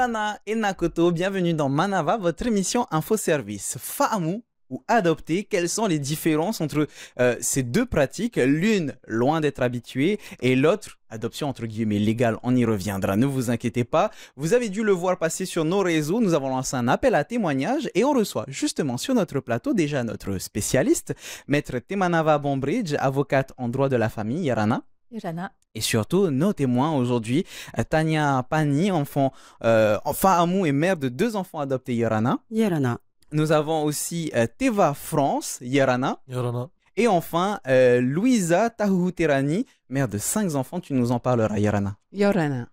Yarana, et Nakoto, bienvenue dans Manava, votre émission infoservice. service. Famu ou adopter, quelles sont les différences entre euh, ces deux pratiques, l'une loin d'être habituée et l'autre adoption entre guillemets légale, on y reviendra, ne vous inquiétez pas. Vous avez dû le voir passer sur nos réseaux, nous avons lancé un appel à témoignages et on reçoit justement sur notre plateau déjà notre spécialiste, maître Temanava Bombridge, avocate en droit de la famille, Yarana. Yarana. Et surtout, nos témoins aujourd'hui, euh, Tania Pani, enfant, euh, Fahamou et mère de deux enfants adoptés, Yorana. Yerana. Nous avons aussi euh, Teva France, Yerana. Yerana. Et enfin, euh, Louisa Tahouterani, mère de cinq enfants, tu nous en parleras, Yerana. Yerana.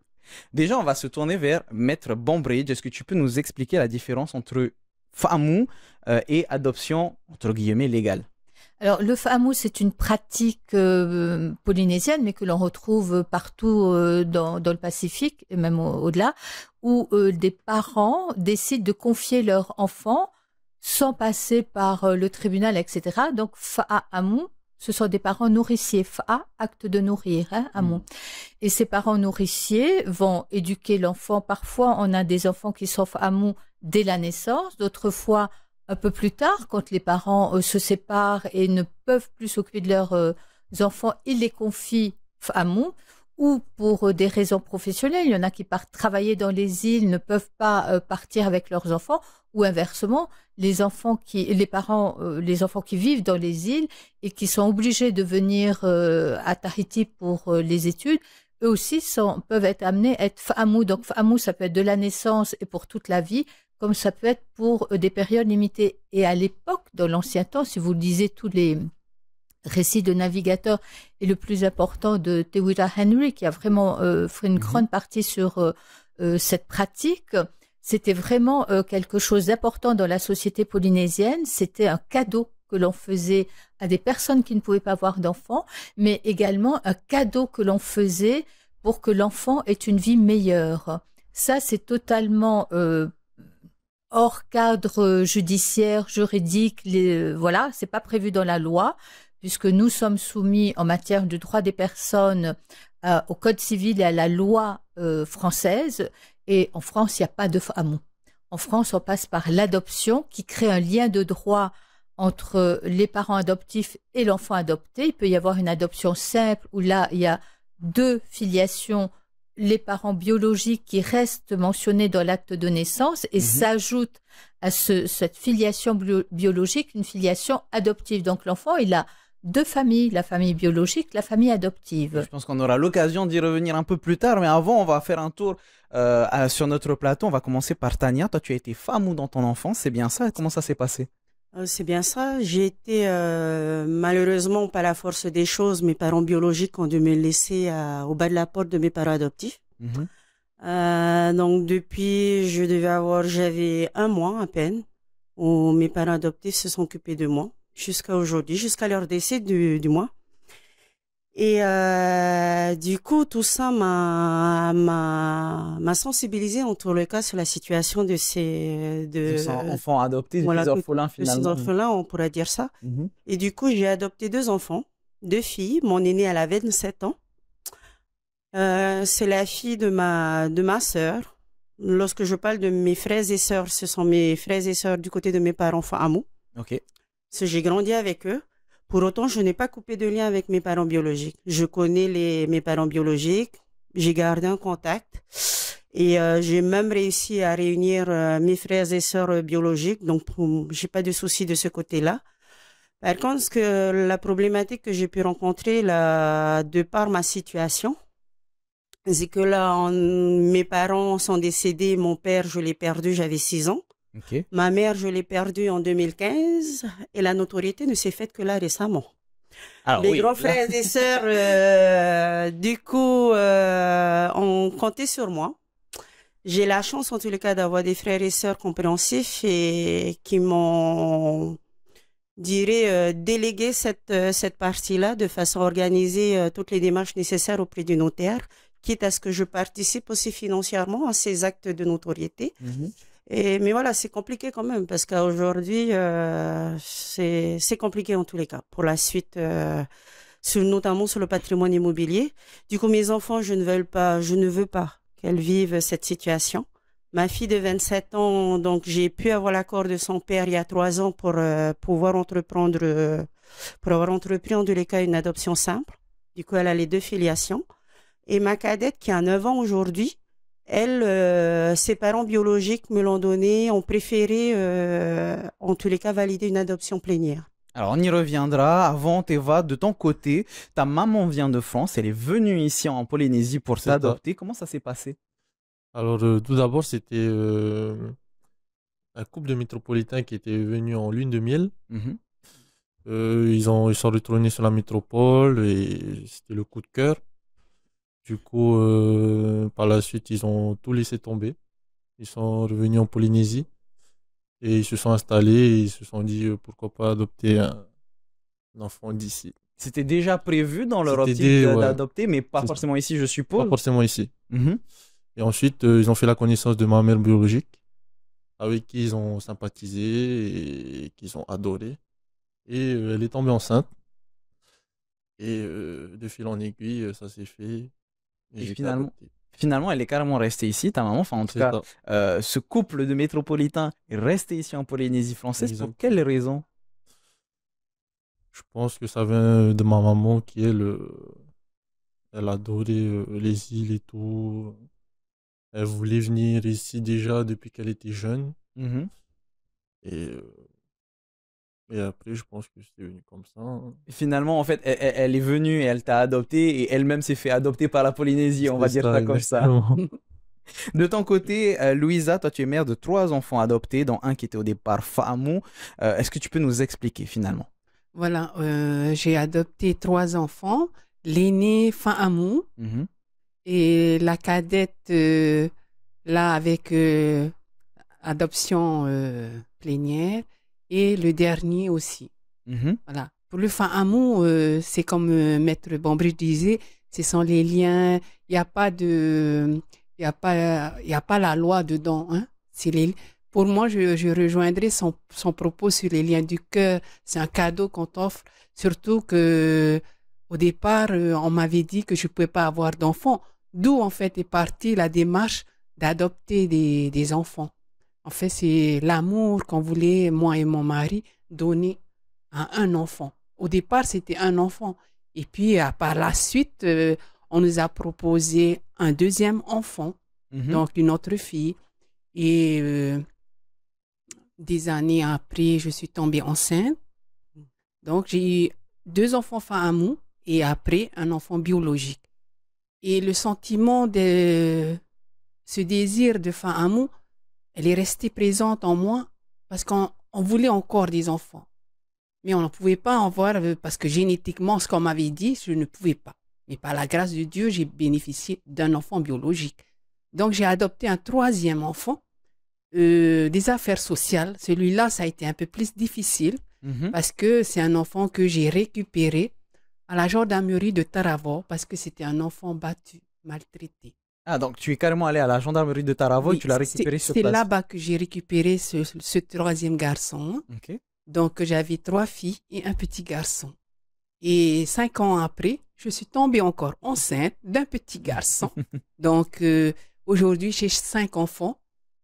Déjà, on va se tourner vers Maître Bombridge. Est-ce que tu peux nous expliquer la différence entre famou et adoption, entre guillemets, légale alors le famous c'est une pratique euh, polynésienne, mais que l'on retrouve partout euh, dans, le Pacifique et même au-delà, où euh, des parents décident de confier leur enfant sans passer par le tribunal, etc. Donc amou, ce sont des parents nourriciers, fa acte de nourrir, hein, mm. Et ces parents nourriciers vont éduquer l'enfant. Parfois, on a des enfants qui sont fa'amu dès la naissance, d'autres fois un peu plus tard, quand les parents euh, se séparent et ne peuvent plus s'occuper de leurs euh, enfants, ils les confient à mon ou pour euh, des raisons professionnelles. Il y en a qui partent travailler dans les îles, ne peuvent pas partir avec leurs enfants, ou inversement, les enfants qui, les parents, les enfants qui vivent dans les îles et qui sont obligés de venir à Tahiti pour les études eux aussi peuvent être amenés à être famous. Donc famous, ça peut être de la naissance et pour toute la vie, comme ça peut être pour euh, des périodes limitées. Et à l'époque, dans l'ancien temps, si vous lisez tous les récits de navigateurs, et le plus important de Tewita Henry, qui a vraiment euh, fait une mhm. grande partie sur euh, cette pratique, c'était vraiment quelque chose d'important dans la société polynésienne, c'était un cadeau que l'on faisait à des personnes qui ne pouvaient pas avoir d'enfants, mais également un cadeau que l'on faisait pour que l'enfant ait une vie meilleure. Ça, c'est totalement euh, hors cadre judiciaire, juridique. Les, euh, voilà, c'est pas prévu dans la loi, puisque nous sommes soumis en matière de droit des personnes euh, au Code civil et à la loi française. Et en France, il n'y a pas de ah En France, on passe par l'adoption qui crée un lien de droit entre les parents adoptifs et l'enfant adopté. Il peut y avoir une adoption simple où là, il y a deux filiations, les parents biologiques qui restent mentionnés dans l'acte de naissance et mhm. s'ajoutent à cette filiation biologique une filiation adoptive. Donc l'enfant, il a deux familles, la famille biologique, la famille adoptive. Je pense qu'on aura l'occasion d'y revenir un peu plus tard, mais avant, on va faire un tour euh, sur notre plateau. On va commencer par Tania. Toi, tu as été femme ou dans ton enfance, c'est bien ça Comment ça s'est passé euh, c'est bien ça. J'ai été euh, malheureusement, par la force des choses, mes parents biologiques ont dû me laisser au bas de la porte de mes parents adoptifs. Mhm. Euh, donc depuis, je devais avoir, j'avais un mois à peine, où mes parents adoptifs se sont occupés de moi jusqu'à aujourd'hui, jusqu'à leur décès du mois. Et euh, du coup, tout ça m'a m'a sensibilisé en tout le cas sur la situation de ces de, enfants adoptés, des orphelins finalement. Ces orphelins, on pourrait dire ça. Mm-hmm. Et du coup, j'ai adopté deux enfants, deux filles. Mon aînée, elle avait 27 ans. Euh, c'est la fille de ma de ma sœur. Lorsque je parle de mes frères et sœurs, ce sont mes frères et sœurs du côté de mes parents, enfin, amour. Ok. J'ai grandi avec eux. Pour autant, je n'ai pas coupé de lien avec mes parents biologiques. Je connais les, mes parents biologiques, j'ai gardé un contact et euh, j'ai même réussi à réunir euh, mes frères et sœurs biologiques, donc j'ai pas de souci de ce côté-là. Par contre, ce que, la problématique que j'ai pu rencontrer là, de par ma situation, c'est que là, mes parents sont décédés, mon père, je l'ai perdu, j'avais 6 ans. Ma mère, je l'ai perdue en 2015 et la notoriété ne s'est faite que là récemment. Alors, les grands frères et sœurs, euh, du coup, euh, ont compté sur moi. J'ai la chance, en tout cas, d'avoir des frères et sœurs compréhensifs et qui m'ont, dirais, euh, délégué cette, cette partie-là de façon à organiser toutes les démarches nécessaires auprès du notaire, quitte à ce que je participe aussi financièrement à ces actes de notoriété. Mhm. Et, mais voilà, c'est compliqué quand même, parce qu'aujourd'hui, euh, c'est compliqué en tous les cas pour la suite, euh, sur, notamment sur le patrimoine immobilier. Du coup, mes enfants, je ne veux pas, je ne veux pas qu'elles vivent cette situation. Ma fille de 27 ans, donc j'ai pu avoir l'accord de son père il y a trois ans pour euh, pouvoir entreprendre, euh, pour avoir entrepris en tous les cas une adoption simple. Du coup, elle a les deux filiations. Et ma cadette qui a 9 ans aujourd'hui, elle, euh, ses parents biologiques me l'ont donné, ont préféré, euh, en tous les cas, valider une adoption plénière. Alors on y reviendra. Avant, Teva, de ton côté, ta maman vient de France, elle est venue ici en Polynésie pour s'adopter. Comment ça s'est passé Alors euh, tout d'abord, c'était un couple de métropolitains qui était venu en lune de miel. Mhm. ils, ont, ils sont retournés sur la métropole et c'était le coup de cœur. Du coup, euh, par la suite, ils ont tout laissé tomber. Ils sont revenus en Polynésie et ils se sont installés. ils se sont dit euh, pourquoi pas adopter un, enfant d'ici. C'était déjà prévu dans leur optique d'adopter, mais pas forcément ici, je suppose. Pas forcément ici. Mm-hmm. Et ensuite, euh, ils ont fait la connaissance de ma mère biologique, avec qui ils ont sympathisé et qu'ils ont adoré. Et elle est tombée enceinte. Et de fil en aiguille, ça s'est fait. Et, finalement, finalement, elle est carrément restée ici, ta maman. Enfin, en tout cas, euh, ce couple de métropolitains est resté ici en Polynésie française. pour quelles raisons Je pense que ça vient de ma maman qui, elle, euh, elle adorait euh, les îles et tout. Elle voulait venir ici déjà depuis qu'elle était jeune. Mmh et et après, je pense que c'est venu comme ça. Hein. Finalement, en fait, elle, est venue et elle t'a adopté et elle-même s'est fait adopter par la Polynésie, on va dire ça comme ça. De ton côté, euh, Louisa, toi tu es mère de trois enfants adoptés, dont un qui était au départ Fahamou. Euh, est-ce que tu peux nous expliquer finalement Voilà, euh, j'ai adopté trois enfants. L'aîné Fahamou, mm-hmm. et la cadette, là avec adoption plénière, et le dernier aussi. Mm-hmm. Voilà. Pour le fin amour, euh, c'est comme euh, Maître Bombridge disait, ce sont les liens, il n'y a pas de, il a pas, il a pas la loi dedans, hein. pour moi, je, rejoindrai son, propos sur les liens du cœur. C'est un cadeau qu'on t'offre, surtout que, au départ, euh, on m'avait dit que je ne pouvais pas avoir d'enfants. D'où, en fait, est partie la démarche d'adopter des enfants. En fait, c'est l'amour qu'on voulait, moi et mon mari, donner à un enfant. Au départ, c'était un enfant. Et puis, à, par la suite, euh, on nous a proposé un deuxième enfant, mhm. donc une autre fille. Et euh, des années après, je suis tombée enceinte. Donc, j'ai eu deux enfants amour, et après un enfant biologique. Et le sentiment de ce désir de amour. Elle est restée présente en moi parce qu'on voulait encore des enfants. Mais on ne pouvait pas en voir euh, parce que génétiquement, ce qu'on m'avait dit, je ne pouvais pas. Mais par la grâce de Dieu, j'ai bénéficié d'un enfant biologique. Donc j'ai adopté un troisième enfant euh, des affaires sociales. Celui-là, ça a été un peu plus difficile mhm. parce que c'est un enfant que j'ai récupéré à la gendarmerie de Taravo parce que c'était un enfant battu, maltraité. Ah, donc tu es carrément allé à la gendarmerie de Taravo et tu l'as récupéré sur C'est là-bas que j'ai récupéré ce, troisième garçon. Donc j'avais trois filles et un petit garçon. Et cinq ans après, je suis tombée encore enceinte d'un petit garçon. donc euh, aujourd'hui, j'ai cinq enfants,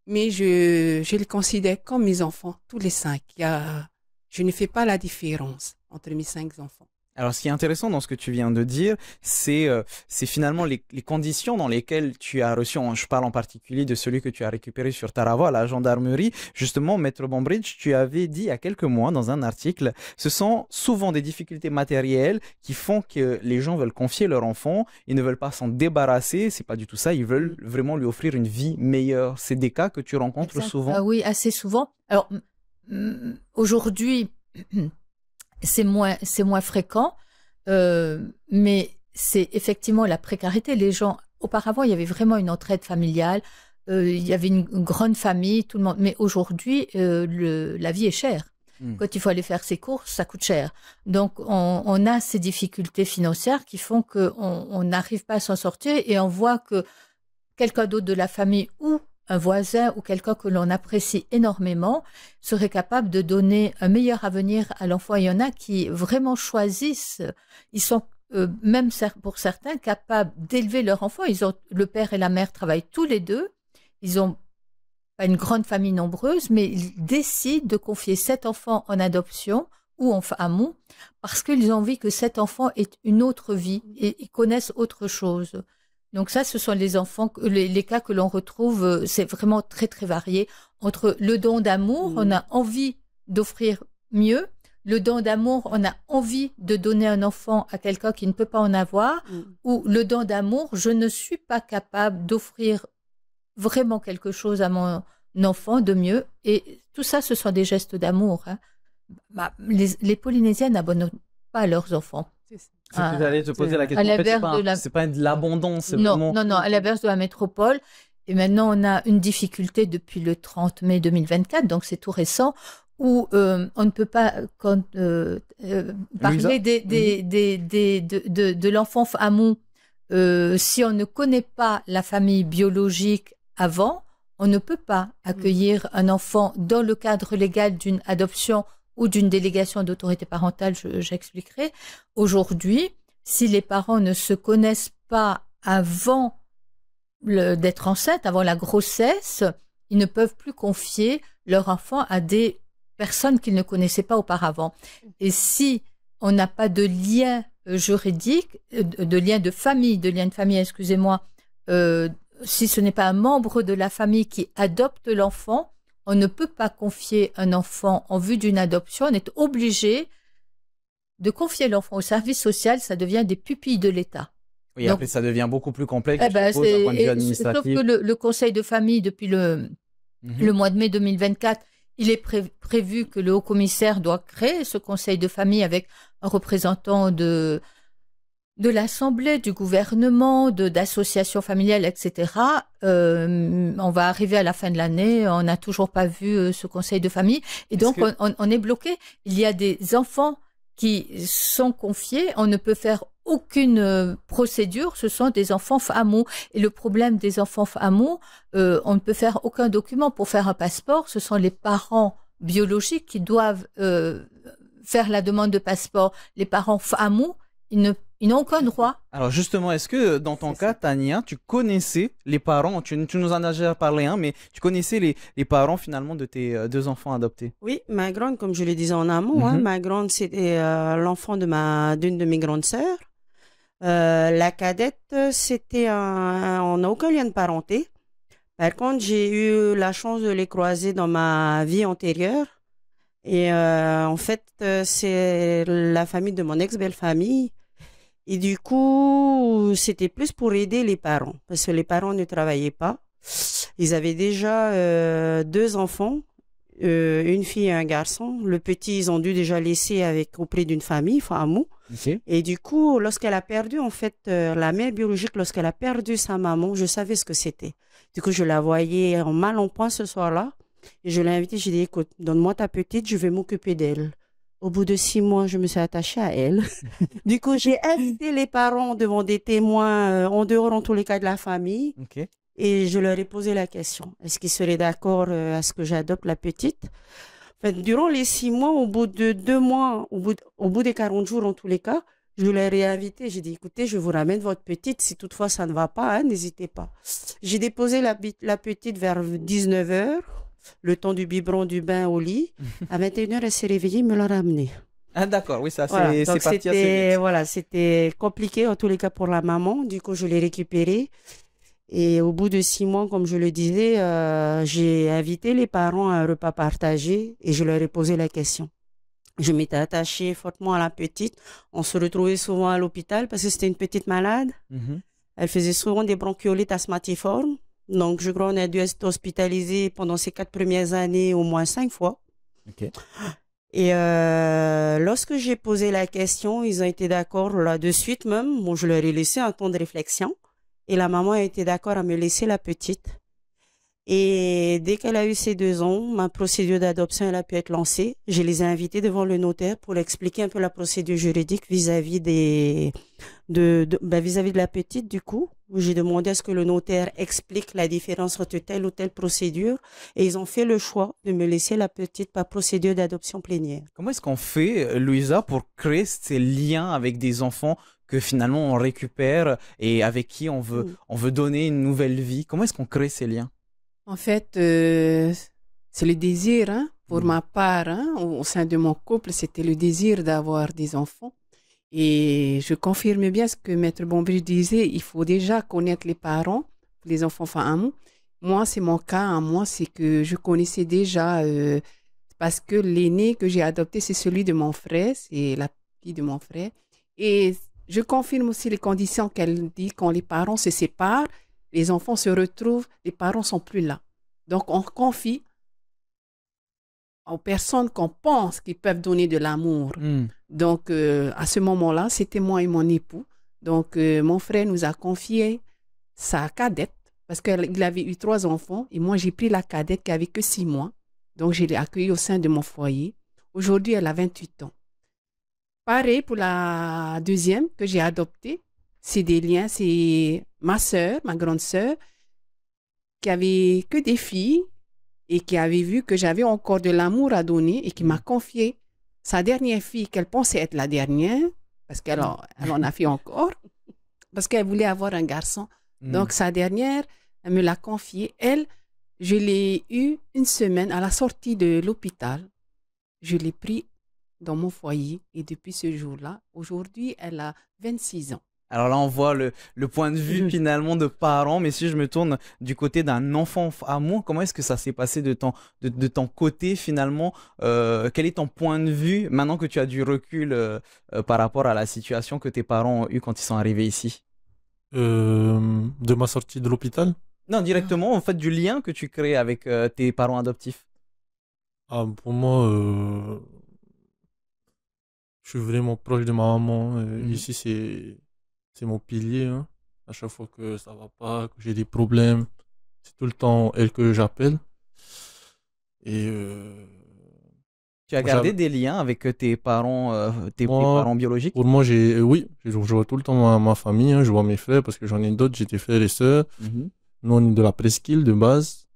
mais je, je les considère comme mes enfants, tous les cinq. Il a, je ne fais pas la différence entre mes cinq enfants. Alors, ce qui est intéressant dans ce que tu viens de dire, c'est euh, finalement les, conditions dans lesquelles tu as reçu, je parle en particulier de celui que tu as récupéré sur Tarawa, la gendarmerie. Justement, Maître Bombridge, tu avais dit il y a quelques mois dans un article, ce sont souvent des difficultés matérielles qui font que les gens veulent confier leur enfant, ils ne veulent pas s'en débarrasser, c'est pas du tout ça, ils veulent vraiment lui offrir une vie meilleure. C'est des cas que tu rencontres souvent. Ah oui, assez souvent. Alors, aujourd'hui, c'est moins, c'est moins fréquent, euh, mais c'est effectivement la précarité. Les gens, auparavant, il y avait vraiment une entraide familiale, euh, il y avait une, grande famille, tout le monde. Mais aujourd'hui, euh, la vie est chère. Hmm. Quand il faut aller faire ses courses, ça coûte cher. Donc, on, a ces difficultés financières qui font qu'on n'arrive pas à s'en sortir et on voit que quelqu'un d'autre de la famille ou un voisin ou quelqu'un que l'on apprécie énormément serait capable de donner un meilleur avenir à l'enfant. Il y en a qui vraiment choisissent, ils sont euh, même pour certains capables d'élever leur enfant. Ils ont, le père et la mère travaillent tous les deux. Ils ont pas une grande famille nombreuse, mais ils décident de confier cet enfant en adoption ou en amont parce qu'ils ont envie que cet enfant ait une autre vie et ils connaissent autre chose. Donc ça, ce sont les enfants, les, cas que l'on retrouve, euh, c'est vraiment très très varié. Entre le don d'amour, mmh. on a envie d'offrir mieux. Le don d'amour, on a envie de donner un enfant à quelqu'un qui ne peut pas en avoir. Mmh. Ou le don d'amour, je ne suis pas capable d'offrir vraiment quelque chose à mon enfant de mieux. Et tout ça, ce sont des gestes d'amour. Hein. Bah, les, les Polynésiens n'abandonnent pas leurs enfants. Si vous j'allais te poser la question, c'est pas, de l'abondance. Non, non, non, à la de la métropole. Et maintenant, on a une difficulté depuis le 30 mai 2024, donc c'est tout récent, où euh, on ne peut pas euh, euh, parler des, des, des, des, de, de, l'enfant amont si on ne connaît pas la famille biologique avant. On ne peut pas mm. accueillir un enfant dans le cadre légal d'une adoption ou d'une délégation d'autorité parentale, j'expliquerai. Aujourd'hui, si les parents ne se connaissent pas avant d'être enceintes, avant la grossesse, ils ne peuvent plus confier leur enfant à des personnes qu'ils ne connaissaient pas auparavant. Et si on n'a pas de lien euh, juridique, euh, de lien de famille, de lien de famille, excusez-moi, euh, si ce n'est pas un membre de la famille qui adopte l'enfant, on ne peut pas confier un enfant en vue d'une adoption. On est obligé de confier l'enfant au service social. Ça devient des pupilles de l'État. Oui, après, ça devient beaucoup plus complexe. Eh ben, point de vue administratif. que le, conseil de famille, depuis le, mhm. le mois de mai 2024, il est prévu que le haut commissaire doit créer ce conseil de famille avec un représentant de, de l'assemblée, du gouvernement, de d'associations familiales, etc. Euh, on va arriver à la fin de l'année, on n'a toujours pas vu euh, ce conseil de famille, et donc on, est bloqué. Il y a des enfants qui sont confiés, on ne peut faire aucune euh, procédure, ce sont des enfants famous. Et le problème des enfants famous, on ne peut faire aucun document pour faire un passeport, ce sont les parents biologiques qui doivent faire la demande de passeport. Les parents famous, ils ne ils n'ont aucun droit. Alors justement, est-ce que euh, dans ton cas, Tania, tu connaissais les parents, tu, nous en as déjà parlé, hein, mais tu connaissais les, parents finalement de tes euh, deux enfants adoptés Oui, ma grande, comme je le disais en amont, hein, mhm. ma grande, c'était euh, l'enfant de ma d'une de mes grandes sœurs. la cadette, c'était un, on n'a aucun lien de parenté. Par contre, j'ai eu la chance de les croiser dans ma vie antérieure. Et en fait, c'est la famille de mon ex-belle-famille et du coup, c'était plus pour aider les parents, parce que les parents ne travaillaient pas. Ils avaient déjà euh, deux enfants, euh, une fille et un garçon. Le petit, ils ont dû déjà laisser avec auprès d'une famille, enfin un mou. Et du coup, lorsqu'elle a perdu, en fait, euh, la mère biologique, lorsqu'elle a perdu sa maman, je savais ce que c'était. Du coup, je la voyais en mal en point ce soir-là. Et je l'ai invitée, j'ai dit, écoute, donne-moi ta petite, je vais m'occuper d'elle. Au bout de six mois, je me suis attachée à elle. du coup, j'ai invité les parents devant des témoins, euh, en dehors en tous les cas de la famille. Et je leur ai posé la question. Est-ce qu'ils seraient d'accord euh, à ce que j'adopte la petite enfin, Durant les six mois, au bout de deux mois, au bout, des 40 jours en tous les cas, je ai invité. J'ai dit, écoutez, je vous ramène votre petite. Si toutefois ça ne va pas, hein, n'hésitez pas. J'ai déposé la, la, petite vers 19 heures le temps du biberon, du bain au lit. À 21h, elle s'est réveillée, et me l'a ramenée. Ah d'accord, oui, ça, voilà. c'est parti Voilà, c'était compliqué en tous les cas pour la maman. Du coup, je l'ai récupérée. Et au bout de six mois, comme je le disais, euh, j'ai invité les parents à un repas partagé et je leur ai posé la question. Je m'étais attachée fortement à la petite. On se retrouvait souvent à l'hôpital parce que c'était une petite malade. Mhm. Elle faisait souvent des bronchiolites asthmatiformes. Donc, je crois qu'on a dû être hospitalisé pendant ces quatre premières années au moins cinq fois. Et euh, lorsque j'ai posé la question, ils ont été d'accord là de suite même. Bon, je leur ai laissé un temps de réflexion. Et la maman a été d'accord à me laisser la petite. Et dès qu'elle a eu ses deux ans, ma procédure d'adoption a pu être lancée. Je les ai invités devant le notaire pour expliquer un peu la procédure juridique vis-à-vis des, vis à -vis de la petite du coup, où j'ai demandé à ce que le notaire explique la différence entre telle ou telle procédure, et ils ont fait le choix de me laisser la petite procédure d'adoption plénière. Comment est-ce qu'on fait, Louisa, pour créer ces liens avec des enfants que finalement on récupère et avec qui on veut, mm. on veut donner une nouvelle vie Comment est-ce qu'on crée ces liens En fait, euh, c'est le désir, hein, pour mm. ma part, hein, au sein de mon couple, c'était le désir d'avoir des enfants. Et je confirme bien ce que Maître Bombry disait, il faut déjà connaître les parents, les enfants enfin Moi, c'est mon cas, hein. moi, c'est que je connaissais déjà, euh, parce que l'aîné que j'ai adopté, c'est celui de mon frère, c'est la fille de mon frère. Et je confirme aussi les conditions qu'elle dit, quand les parents se séparent, les enfants se retrouvent, les parents sont plus là. Donc, on confie aux personnes qu'on pense qui peuvent donner de l'amour. Hmm. Donc, euh, à ce moment-là, c'était moi et mon époux. Donc, euh, mon frère nous a confié sa cadette parce qu'il avait eu trois enfants et moi, j'ai pris la cadette qui avait que six mois. Donc, je l'ai accueillie au sein de mon foyer. Aujourd'hui, elle a 28 ans. Pareil pour la deuxième que j'ai adoptée. C'est des liens, c'est ma sœur, ma grande sœur, qui avait que des filles et qui avait vu que j'avais encore de l'amour à donner et qui m'a mm. confié sa dernière fille qu'elle pensait être la dernière, parce qu'elle en, mm. a fait encore, parce qu'elle voulait avoir un garçon. Mm. Donc sa dernière, elle me l'a confiée. Elle, je l'ai eue une semaine à la sortie de l'hôpital. Je l'ai pris dans mon foyer et depuis ce jour-là, aujourd'hui, elle a 26 ans. Alors là, on voit le, point de vue mm. finalement de parents, mais si je me tourne du côté d'un enfant à moi, comment est-ce que ça s'est passé de ton, côté finalement euh, Quel est ton point de vue maintenant que tu as du recul euh, euh, par rapport à la situation que tes parents ont eue quand ils sont arrivés ici De ma sortie de l'hôpital Non, directement en fait du lien que tu crées avec tes parents adoptifs. Ah, pour moi, je suis vraiment proche de ma maman. Mm. Ici, c'est c'est mon pilier. hein. À chaque fois que ça va pas, que j'ai des problèmes, c'est tout le temps elle que j'appelle. Et euh, Tu as gardé des liens avec euh, tes parents, euh, tes parents biologiques pour moi, j'ai oui, je, vois tout le temps ma, famille, hein. je vois mes frères parce que j'en ai d'autres, j'ai des frères et sœurs. Mm-hmm. Nous, on est de la presqu'île de base.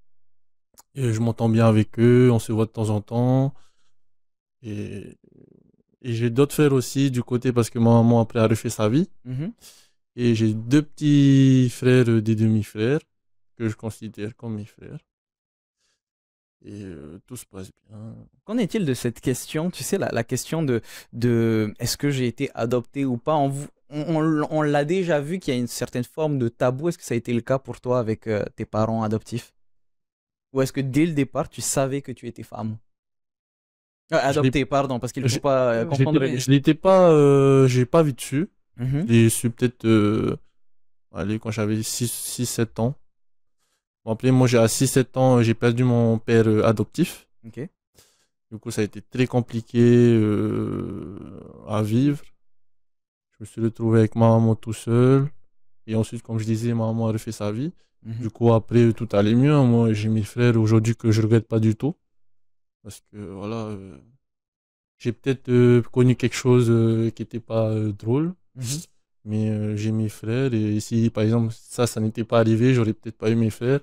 Et je m'entends bien avec eux, on se voit de temps en temps. Et et j'ai d'autres frères aussi du côté parce que ma maman après a refait sa vie. Mhm. Et j'ai deux petits frères, des demi-frères que je considère comme mes frères. Et euh, tout se passe bien. Qu'en est-il de cette question Tu sais, la, question de, de est-ce que j'ai été adopté ou pas On, on, l'a déjà vu qu'il y a une certaine forme de tabou. Est-ce que ça a été le cas pour toi avec euh, tes parents adoptifs Ou est-ce que dès le départ, tu savais que tu étais femme ah, adopté, pardon, parce qu'il ne faut pas euh, comprendre. Je n'étais pas, euh, j'ai pas vu dessus. Mhm. Je suis peut-être, euh, allez, quand j'avais 6-7 ans. après, moi, j'ai à 6-7 ans, j'ai perdu mon père adoptif. Du coup, ça a été très compliqué à vivre. Je me suis retrouvé avec ma maman tout seul. Et ensuite, comme je disais, ma maman a refait sa vie. Mhm. Du coup, après, tout allait mieux. Moi, j'ai mes frères aujourd'hui que je regrette pas du tout parce que voilà, euh, j'ai peut-être euh, connu quelque chose euh, qui n'était pas drôle, mmh mais j'ai mes frères et si par exemple ça, ça n'était pas arrivé, j'aurais peut-être pas eu mes frères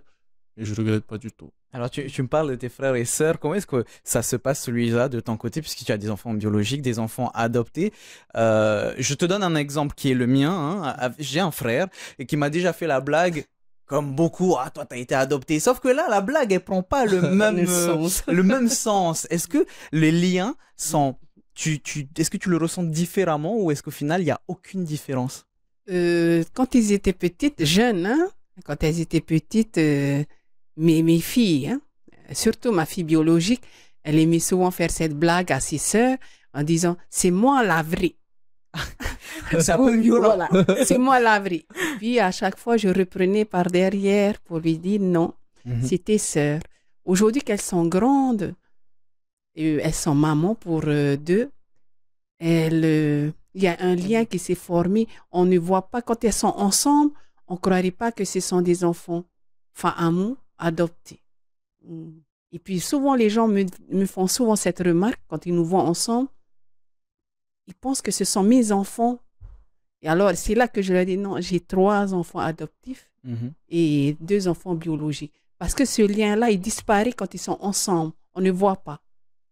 et je regrette pas du tout. Alors tu, me parles de tes frères et sœurs, comment est-ce que ça se passe celui-là de ton côté, puisque tu as des enfants biologiques, des enfants adoptés Je te donne un exemple qui est le mien, hein. j'ai un frère et qui m'a déjà fait la blague comme beaucoup, ah toi as été adopté. Sauf que là, la blague elle prend pas le même euh, sens. même sens. Est-ce que les liens sont, tu, tu, est-ce que tu le ressens différemment ou est-ce qu'au final il y a aucune différence euh, Quand ils étaient petites, jeunes, hein, quand elles étaient petites, euh, mes, filles, hein, surtout ma fille biologique, elle aimait souvent faire cette blague à ses soeurs en disant c'est moi la vraie. C'est moi l'abri. Puis à chaque fois, je reprenais par derrière pour lui dire non, mhm. c'était -hmm. Aujourd'hui qu'elles sont grandes, elles sont mamans pour euh, deux, euh, il y a un lien qui s'est formé. On ne voit pas quand elles sont ensemble, on ne croirait pas que ce sont des enfants enfin, amour, adoptés. Et puis souvent les gens me, font souvent cette remarque quand ils nous voient ensemble. Ils pensent que ce sont mes enfants. Et alors, c'est là que je leur dit, non, j'ai trois enfants adoptifs mhm. et deux enfants biologiques. Parce que ce lien-là, il disparaît quand ils sont ensemble. On ne voit pas.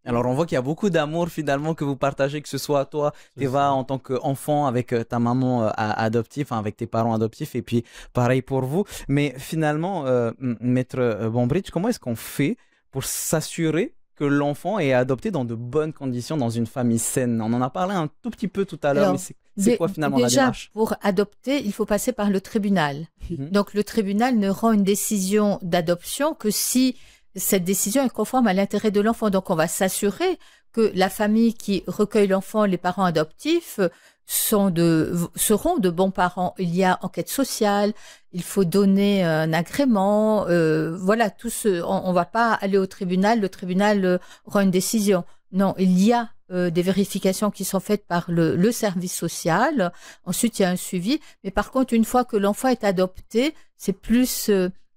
Alors, on voit qu'il y a beaucoup d'amour finalement que vous partagez, que ce soit toi, Eva, en tant qu'enfant avec euh, ta maman euh, adoptive, avec tes parents adoptifs, et puis pareil pour vous. Mais finalement, euh, Maître Bombridge, comment est-ce qu'on fait pour s'assurer que l'enfant est adopté dans de bonnes conditions, dans une famille saine. On en a parlé un tout petit peu tout à l'heure, mais c'est quoi finalement la démarche Pour adopter, il faut passer par le tribunal. Mhm. Donc le tribunal ne rend une décision d'adoption que si cette décision est conforme à l'intérêt de l'enfant. Donc on va s'assurer que la famille qui recueille l'enfant, les parents adoptifs, sont de, seront de bons parents. Il y a enquête sociale, il faut donner un agrément, euh, voilà, tout ce, on, va pas aller au tribunal, le tribunal aura euh, rend une décision. Non, il y a euh, des vérifications qui sont faites par le, service social. Ensuite, il y a un suivi. Mais par contre, une fois que l'enfant est adopté, c'est plus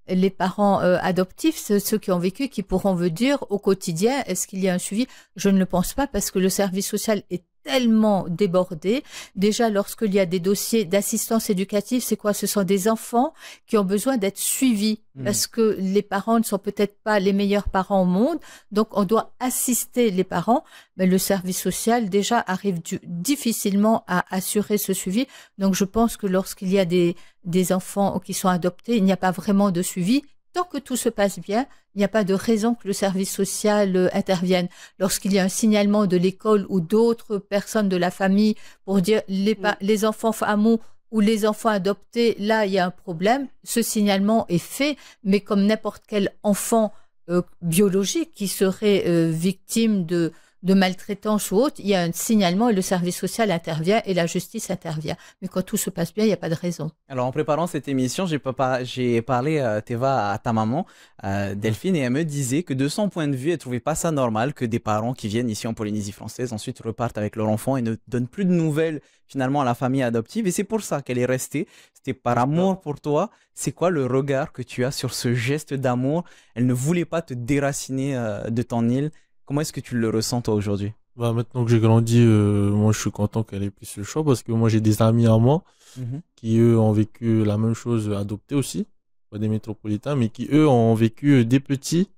les parents adoptifs, ceux qui ont vécu, qui pourront vous dire au quotidien, est-ce qu'il y a un suivi Je ne le pense pas parce que le service social est tellement débordé. Déjà, lorsqu'il y a des dossiers d'assistance éducative, c'est quoi Ce sont des enfants qui ont besoin d'être suivis mmh. parce que les parents ne sont peut-être pas les meilleurs parents au monde. Donc, on doit assister les parents, mais le service social déjà arrive difficilement à assurer ce suivi. Donc, je pense que lorsqu'il y a des, des enfants qui sont adoptés, il n'y a pas vraiment de suivi Tant que tout se passe bien, il n'y a pas de raison que le service social euh, intervienne. Lorsqu'il y a un signalement de l'école ou d'autres personnes de la famille pour dire les, enfants famous ou les enfants adoptés, là, il y a un problème. Ce signalement est fait, mais comme n'importe quel enfant euh, biologique qui serait euh, victime de de maltraitance ou autre, il y a un signalement et le service social intervient et la justice intervient. Mais quand tout se passe bien, il n'y a pas de raison. Alors en préparant cette émission, j'ai parlé, à euh, Teva, à ta maman, euh, Delphine, et elle me disait que de son point de vue, elle ne trouvait pas ça normal que des parents qui viennent ici en Polynésie française ensuite repartent avec leur enfant et ne donnent plus de nouvelles finalement à la famille adoptive. Et c'est pour ça qu'elle est restée. C'était par amour pour toi. C'est quoi le regard que tu as sur ce geste d'amour Elle ne voulait pas te déraciner euh, de ton île. Comment est-ce que tu le ressens toi aujourd'hui bah, maintenant que j'ai grandi, euh, moi je suis content qu'elle ait pris ce choix parce que moi j'ai des amis à moi mhm. qui eux ont vécu la même chose, adoptés aussi, pas des métropolitains, mais qui eux ont vécu des petits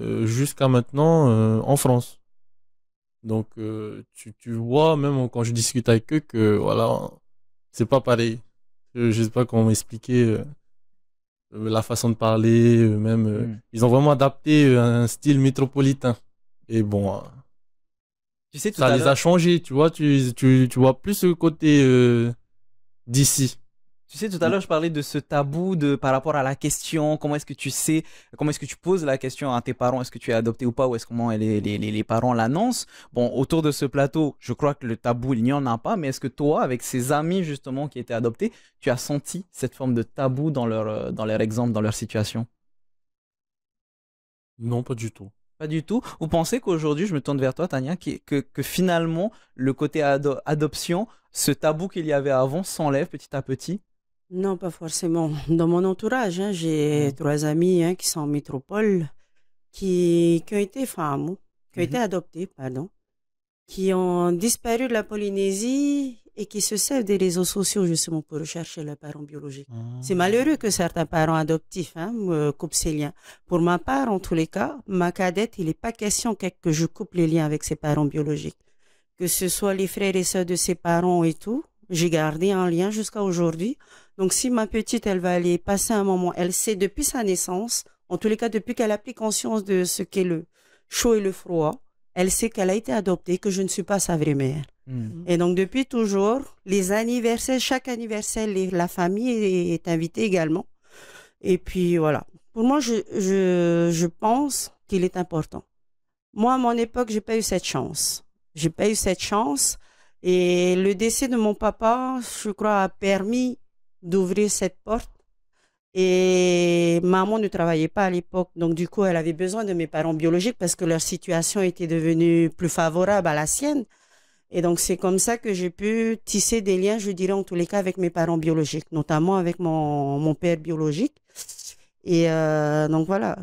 euh, jusqu'à maintenant euh, en France. Donc tu, vois même quand je discute avec eux que voilà, c'est pas pareil. Je, ne sais pas comment m'expliquer la façon de parler, même mhm. ils ont vraiment adapté un style métropolitain. Et bon, hein. tu sais, ça les a changés, tu vois, tu, tu, vois plus ce côté euh, d'ici. Tu sais, tout à l'heure, je parlais de ce tabou de, par rapport à la question, comment est-ce que tu sais, comment est-ce que tu poses la question à tes parents, est-ce que tu es adopté ou pas, ou est-ce comment les, parents l'annoncent. Bon, autour de ce plateau, je crois que le tabou, il n'y en a pas, mais est-ce que toi, avec ces amis justement qui étaient adoptés, tu as senti cette forme de tabou dans leur, euh, dans leur exemple, dans leur situation Non, pas du tout. Pas du tout. Vous pensez qu'aujourd'hui, je me tourne vers toi, Tania, que, finalement, le côté adoption, ce tabou qu'il y avait avant s'enlève petit à petit Non, pas forcément. Dans mon entourage, hein, j'ai trois amis hein, qui sont en métropole, qui, ont été femmes, qui ont été mhm. adoptées, pardon, qui ont disparu de la Polynésie et qui se servent des réseaux sociaux justement pour rechercher leurs parents biologiques. Ah. C'est malheureux que certains parents adoptifs hein, euh, coupent ces liens. Pour ma part, en tous les cas, ma cadette, il n'est pas question que je coupe les liens avec ses parents biologiques. Que ce soit les frères et sœurs de ses parents et tout, j'ai gardé un lien jusqu'à aujourd'hui. Donc si ma petite, elle va aller passer un moment, elle sait depuis sa naissance, en tous les cas depuis qu'elle a pris conscience de ce qu'est le chaud et le froid, elle sait qu'elle a été adoptée, que je ne suis pas sa vraie mère. Mm. Et donc depuis toujours, les anniversaires, chaque anniversaire, la famille est, est, invitée également. Et puis voilà. Pour moi, je, je, je pense qu'il est important. Moi, à mon époque, j'ai pas eu cette chance. J'ai pas eu cette chance. Et le décès de mon papa, je crois, a permis d'ouvrir cette porte. Et maman ne travaillait pas à l'époque, donc du coup, elle avait besoin de mes parents biologiques parce que leur situation était devenue plus favorable à la sienne. Et donc, c'est comme ça que j'ai pu tisser des liens, je dirais en tous les cas, avec mes parents biologiques, notamment avec mon, mon père biologique. Et euh, donc voilà,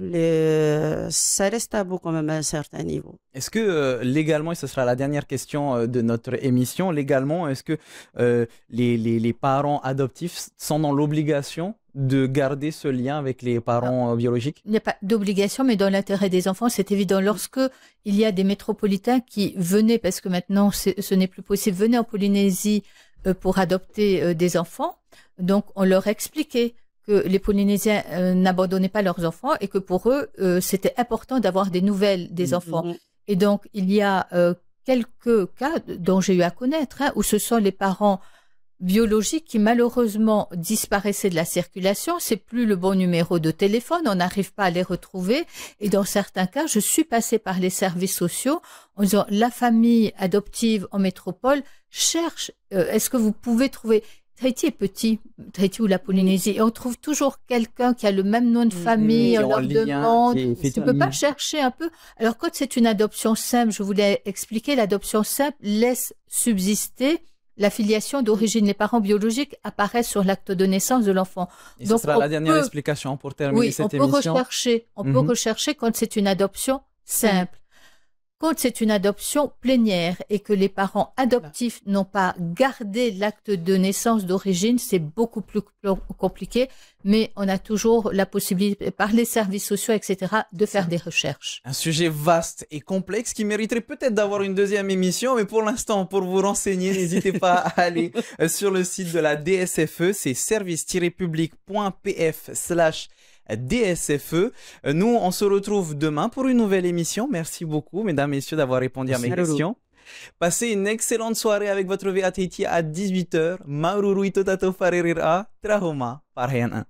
ça reste quand même à un certain niveau. Est-ce que euh, légalement, et ce sera la dernière question euh, de notre émission, légalement, est-ce que les, parents adoptifs sont dans l'obligation de garder ce lien avec les parents biologiques Il n'y a pas d'obligation, mais dans l'intérêt des enfants, c'est évident. Lorsque il y a des métropolitains qui venaient, parce que maintenant ce n'est plus possible, venaient en Polynésie pour adopter des enfants, donc on leur expliquait que les Polynésiens euh, n'abandonnaient pas leurs enfants et que pour eux, euh, c'était important d'avoir des nouvelles des mm, enfants. Mm, mm. Et donc, il y a euh, quelques cas dont j'ai eu à connaître, hein, où ce sont les parents biologiques qui malheureusement disparaissaient de la circulation. C'est plus le bon numéro de téléphone, on n'arrive pas à les retrouver. Et dans certains cas, je suis passée par les services sociaux en disant la famille adoptive en métropole cherche. Est-ce que vous pouvez trouver Tahiti est petit, Tahiti ou la Polynésie, et on trouve toujours quelqu'un qui a le même nom de mm-hmm. famille, on leur demande, tu ne peux pas mm. chercher un peu. Alors quand c'est une adoption simple, je voulais expliquer, l'adoption simple laisse subsister la filiation d'origine. Les parents biologiques apparaissent sur l'acte de naissance de l'enfant. Donc, ce sera la dernière explication pour terminer oui, cette on émission. Peut on peut mm-hmm. rechercher quand c'est une adoption simple. Quand c'est une adoption plénière et que les parents adoptifs n'ont pas gardé l'acte de naissance d'origine, c'est beaucoup plus compliqué, mais on a toujours la possibilité, par les services sociaux, etc., de faire des recherches. Un sujet vaste et complexe qui mériterait peut-être d'avoir une deuxième émission, mais pour l'instant, pour vous renseigner, n'hésitez pas à aller euh, sur le site de la DSFE, c'est service-public.pf slash DSFE. Euh, nous, on se retrouve demain pour une nouvelle émission. Merci beaucoup, mesdames, messieurs, d'avoir répondu à mes questions. Passez une excellente soirée avec votre VATT à 18h. Maururui itotato Farerira, Trahoma, Parhena.